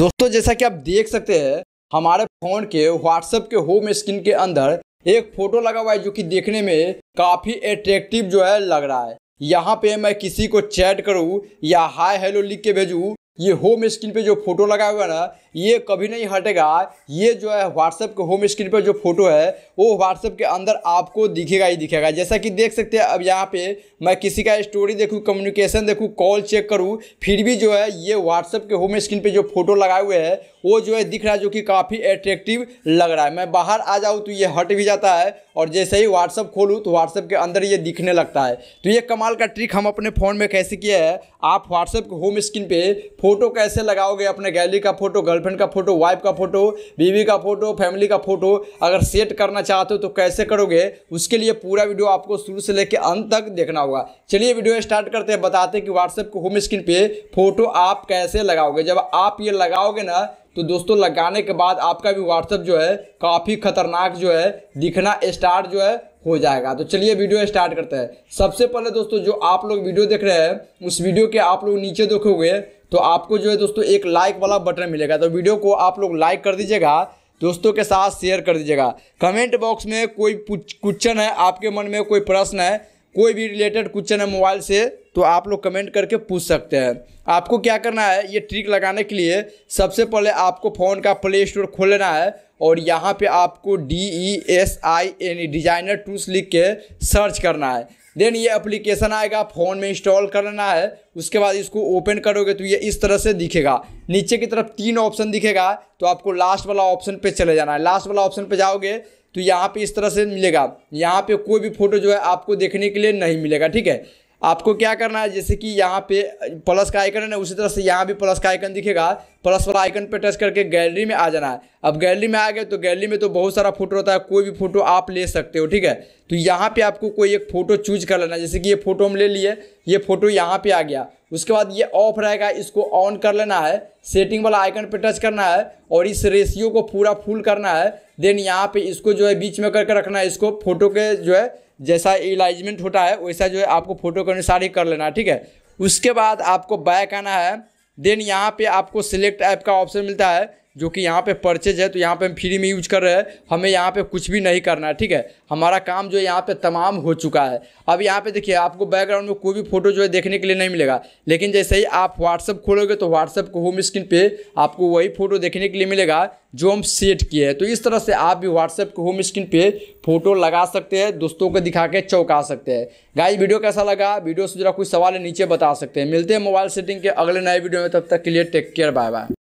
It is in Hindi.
दोस्तों जैसा कि आप देख सकते हैं हमारे फ़ोन के व्हाट्सएप के होम स्क्रीन के अंदर एक फ़ोटो लगा हुआ है जो कि देखने में काफ़ी अट्रैक्टिव जो है लग रहा है यहाँ पे मैं किसी को चैट करूँ या हाय हेलो लिख के भेजूँ ये होम स्क्रीन पे जो फोटो लगा हुआ है ना ये कभी नहीं हटेगा ये जो है व्हाट्सएप के होम स्क्रीन पे जो फोटो है वो व्हाट्सएप के अंदर आपको दिखेगा ही दिखेगा जैसा कि देख सकते हैं अब यहाँ पे मैं किसी का स्टोरी देखूँ कम्युनिकेशन देखूँ कॉल चेक करूँ फिर भी जो है ये व्हाट्सएप के होम स्क्रीन पर जो फोटो लगाए हुए है वो जो है दिख रहा है जो कि काफ़ी एट्रेक्टिव लग रहा है मैं बाहर आ जाऊँ तो ये हट भी जाता है और जैसे ही व्हाट्सअप खोलूँ तो व्हाट्सअप के अंदर ये दिखने लगता है तो ये कमाल का ट्रिक हम अपने फ़ोन में कैसे किया है आप व्हाट्सअप के होम स्क्रीन पर फोटो कैसे लगाओगे अपने गैलरी का फोटो गर्लफ्रेंड का फोटो वाइफ का फोटो बीवी का फोटो फैमिली का फोटो अगर सेट करना चाहते हो तो कैसे करोगे उसके लिए पूरा वीडियो आपको शुरू से लेकर अंत तक देखना होगा चलिए वीडियो स्टार्ट करते हैं बताते हैं कि व्हाट्सएप के होम स्क्रीन पे फोटो आप कैसे लगाओगे जब आप ये लगाओगे ना तो दोस्तों लगाने के बाद आपका भी व्हाट्सअप जो है काफ़ी खतरनाक जो है दिखना स्टार्ट जो है हो जाएगा तो चलिए वीडियो स्टार्ट करते हैं सबसे पहले दोस्तों जो आप लोग वीडियो देख रहे हैं उस वीडियो के आप लोग नीचे देखोगे तो आपको जो है दोस्तों एक लाइक वाला बटन मिलेगा तो वीडियो को आप लोग लाइक कर दीजिएगा दोस्तों के साथ शेयर कर दीजिएगा कमेंट बॉक्स में कोई क्वेश्चन है आपके मन में कोई प्रश्न है कोई भी रिलेटेड क्वेश्चन है मोबाइल से तो आप लोग कमेंट करके पूछ सकते हैं आपको क्या करना है ये ट्रिक लगाने के लिए सबसे पहले आपको फ़ोन का प्ले स्टोर खोल लेना है और यहाँ पे आपको D E S I N designer tools लिख के सर्च करना है देन ये एप्लीकेशन आएगा फ़ोन में इंस्टॉल करना है उसके बाद इसको ओपन करोगे तो ये इस तरह से दिखेगा नीचे की तरफ तीन ऑप्शन दिखेगा तो आपको लास्ट वाला ऑप्शन पे चले जाना है लास्ट वाला ऑप्शन पे जाओगे तो यहाँ पे इस तरह से मिलेगा यहाँ पे कोई भी फोटो जो है आपको देखने के लिए नहीं मिलेगा ठीक है आपको क्या करना है जैसे कि यहाँ पे प्लस का आइकन है ना उसी तरह से यहाँ भी प्लस का आइकन दिखेगा प्लस वाला आइकन पे टच करके गैलरी में आ जाना है अब गैलरी में आ गए तो गैलरी में तो बहुत सारा फोटो होता है कोई भी फोटो आप ले सकते हो ठीक है तो यहाँ पे आपको कोई एक फ़ोटो चूज कर लेना जैसे कि ये फ़ोटो हम ले लिए ये फ़ोटो यहाँ पे आ गया उसके बाद ये ऑफ रहेगा इसको ऑन कर लेना है सेटिंग वाला आइकन पर टच करना है और इस रेशियो को पूरा फुल करना है देन यहाँ पर इसको जो है बीच में करके रखना है इसको फोटो के जो है जैसा एलाइजमेंट होता है वैसा जो है आपको फोटो के अनुसार ही कर लेना ठीक है उसके बाद आपको बैक आना है देन यहाँ पे आपको सिलेक्ट ऐप का ऑप्शन मिलता है जो कि यहाँ पे परचेज है तो यहाँ पे हम फ्री में यूज कर रहे हैं हमें यहाँ पे कुछ भी नहीं करना है ठीक है हमारा काम जो है यहाँ पे तमाम हो चुका है अब यहाँ पे देखिए आपको बैकग्राउंड में कोई भी फोटो जो है देखने के लिए नहीं मिलेगा लेकिन जैसे ही आप व्हाट्सअप खोलोगे तो व्हाट्सअप को होम स्क्रीन पर आपको वही फोटो देखने के लिए मिलेगा जो हम सेट किए हैं तो इस तरह से आप भी व्हाट्सएप के होम स्क्रीन पे फोटो लगा सकते हैं दोस्तों को दिखा के चौंका सकते हैं गाइस वीडियो कैसा लगा वीडियो से जरा कोई सवाल है नीचे बता सकते हैं मिलते हैं मोबाइल सेटिंग के अगले नए वीडियो में तब तक के लिए टेक केयर बाय बाय